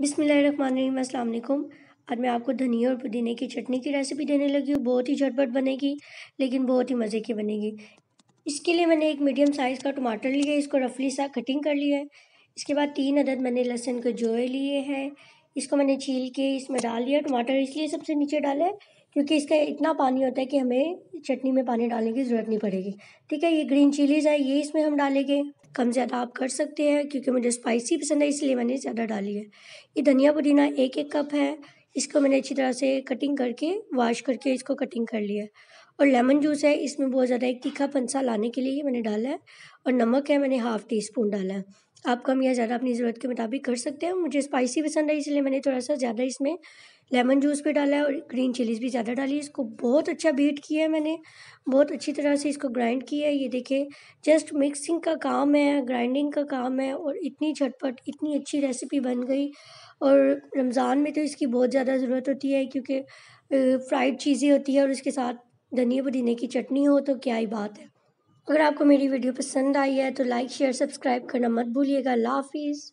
बिसमीम असल आज मैं आपको धनिया और पुदीने की चटनी की रेसिपी देने लगी हूँ बहुत ही झटपट बनेगी लेकिन बहुत ही मज़े की बनेगी इसके लिए मैंने एक मीडियम साइज़ का टमाटर लिया है इसको रफली सा कटिंग कर लिया है इसके बाद तीन अदद मैंने लहसुन के जोए लिए हैं इसको मैंने छील के इसमें डाल लिया टमाटर इसलिए सबसे नीचे डाला है क्योंकि इसका इतना पानी होता है कि हमें चटनी में पानी डालने की ज़रूरत नहीं पड़ेगी ठीक है ये ग्रीन चिलीज़ है ये इसमें हम डालेंगे कम ज़्यादा आप कर सकते हैं क्योंकि मुझे स्पाइसी पसंद है इसलिए मैंने ज़्यादा डाली है ये धनिया पुदीना एक एक कप है इसको मैंने अच्छी तरह से कटिंग करके वॉश करके इसको कटिंग कर लिया और लेमन जूस है इसमें बहुत ज़्यादा एक तीखा पंसा लाने के लिए मैंने डाला है और नमक है मैंने हाफ़ टी स्पून डाला है आप कम या ज़्यादा अपनी ज़रूरत के मुताबिक कर सकते हैं मुझे स्पाइसी पसंद है इसलिए मैंने थोड़ा सा ज़्यादा इसमें लेमन जूस भी डाला है और ग्रीन चिलीज़ भी ज़्यादा डाली इसको बहुत अच्छा बीट किया है मैंने बहुत अच्छी तरह से इसको ग्राइंड किया है ये देखिए जस्ट मिक्सिंग का काम है ग्राइंडिंग का काम है और इतनी झटपट इतनी अच्छी रेसिपी बन गई और रमज़ान में तो इसकी बहुत ज़्यादा ज़रूरत होती है क्योंकि फ्राइड चीज़ें होती है और उसके साथ धनिया पुदीने की चटनी हो तो क्या ही बात है अगर आपको मेरी वीडियो पसंद आई है तो लाइक शेयर सब्सक्राइब करना मत भूलिएगा लाफिज़